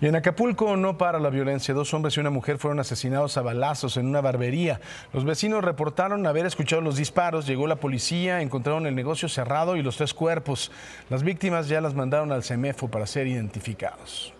Y en Acapulco no para la violencia. Dos hombres y una mujer fueron asesinados a balazos en una barbería. Los vecinos reportaron haber escuchado los disparos. Llegó la policía, encontraron el negocio cerrado y los tres cuerpos. Las víctimas ya las mandaron al CEMEFO para ser identificados.